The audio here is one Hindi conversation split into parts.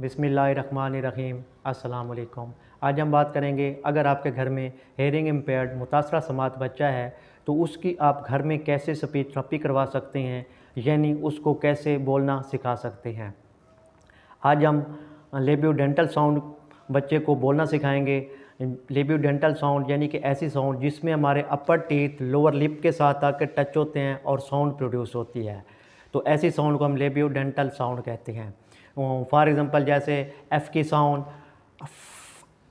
बिसमीम अल्लाम आज हम बात करेंगे अगर आपके घर में हेयरिंग इम्पेयर्ड मुतासर समात बच्चा है तो उसकी आप घर में कैसे स्पीच थेरेपी करवा सकते हैं यानी उसको कैसे बोलना सिखा सकते हैं आज हम लेब्यू डेंटल साउंड बच्चे को बोलना सिखाएंगे लेब्यू डेंटल साउंड यानी कि ऐसी साउंड जिसमें हमारे अपर टीथ लोअर लिप के साथ आकर टच होते हैं और साउंड प्रोड्यूस होती है तो ऐसी साउंड को हम लेबियो डेंटल साउंड कहते हैं फॉर एग्ज़ाम्पल जैसे एफ़ की साउंड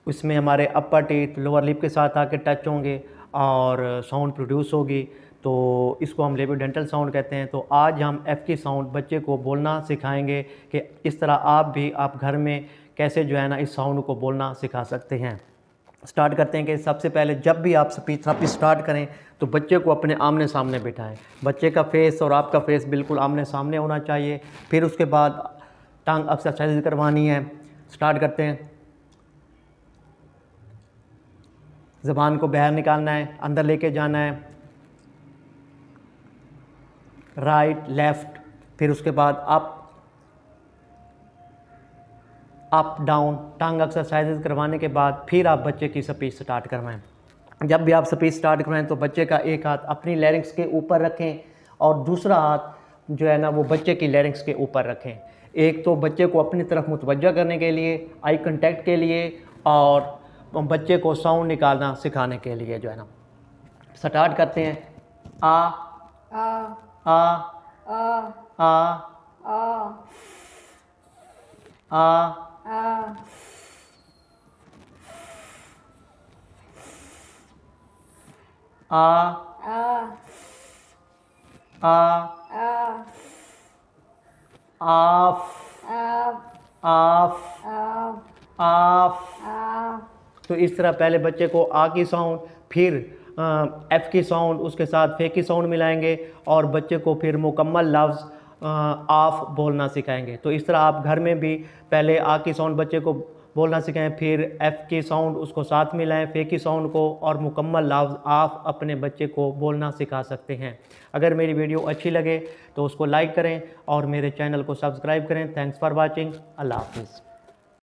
उसमें हमारे अपर टीथ लोअर लिप के साथ आके टच होंगे और साउंड प्रोड्यूस होगी तो इसको हम लेबियो डेंटल साउंड कहते हैं तो आज हम एफ़ की साउंड बच्चे को बोलना सिखाएंगे कि इस तरह आप भी आप घर में कैसे जो है ना इस साउंड को बोलना सिखा सकते हैं स्टार्ट करते हैं कि सबसे पहले जब भी आप स्पीच थेरापी स्टार्ट करें तो बच्चे को अपने आमने सामने बिठाएं बच्चे का फेस और आपका फेस बिल्कुल आमने सामने होना चाहिए फिर उसके बाद टांग एक्सरसाइज करवानी है स्टार्ट करते हैं ज़बान को बाहर निकालना है अंदर लेके जाना है राइट लेफ़्ट फिर उसके बाद आप अप डाउन टंग एक्सरसाइजेज करवाने के बाद फिर आप बच्चे की स्पीच स्टार्ट करवाएँ जब भी आप स्पीच स्टार्ट करवाएँ तो बच्चे का एक हाथ अपनी लैरिंग्स के ऊपर रखें और दूसरा हाथ जो है ना वो बच्चे की लैरिंग्स के ऊपर रखें एक तो बच्चे को अपनी तरफ मुतवजह करने के लिए आई कंटेक्ट के लिए और बच्चे को साउंड निकालना सिखाने के लिए जो है ना स्टार्ट करते हैं आ आ आ आ आ आ आ, आ आ आफ आफ आफ तो इस तरह पहले बच्चे को आ की साउंड फिर एफ़ की साउंड उसके साथ फे की साउंड मिलाएंगे और बच्चे को फिर मुकम्मल लफ्ज़ आफ बोलना सिखाएंगे तो इस तरह आप घर में भी पहले आ की साउंड बच्चे को बोलना सिखाएं फिर एफ़ की साउंड उसको साथ में लाएँ फे की साउंड को और मुकम्मल लाफ आप अपने बच्चे को बोलना सिखा सकते हैं अगर मेरी वीडियो अच्छी लगे तो उसको लाइक करें और मेरे चैनल को सब्सक्राइब करें थैंक्स फॉर वॉचिंग अल्लाह हाफिज़